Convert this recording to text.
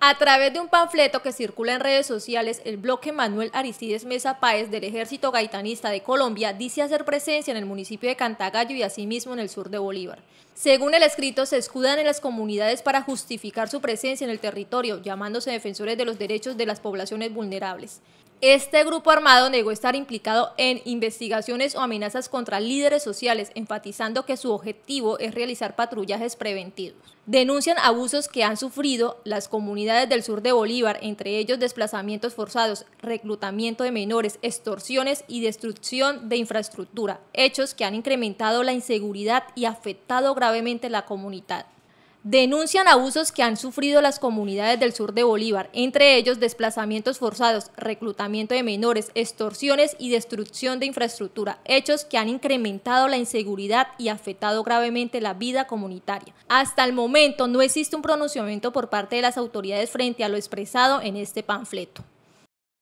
A través de un panfleto que circula en redes sociales, el bloque Manuel Aristides Mesa Páez del Ejército Gaitanista de Colombia dice hacer presencia en el municipio de Cantagallo y asimismo en el sur de Bolívar. Según el escrito, se escudan en las comunidades para justificar su presencia en el territorio, llamándose defensores de los derechos de las poblaciones vulnerables. Este grupo armado negó estar implicado en investigaciones o amenazas contra líderes sociales, enfatizando que su objetivo es realizar patrullajes preventivos. Denuncian abusos que han sufrido las comunidades del sur de Bolívar, entre ellos desplazamientos forzados, reclutamiento de menores, extorsiones y destrucción de infraestructura, hechos que han incrementado la inseguridad y afectado gravemente la comunidad denuncian abusos que han sufrido las comunidades del sur de Bolívar, entre ellos desplazamientos forzados, reclutamiento de menores, extorsiones y destrucción de infraestructura, hechos que han incrementado la inseguridad y afectado gravemente la vida comunitaria. Hasta el momento no existe un pronunciamiento por parte de las autoridades frente a lo expresado en este panfleto.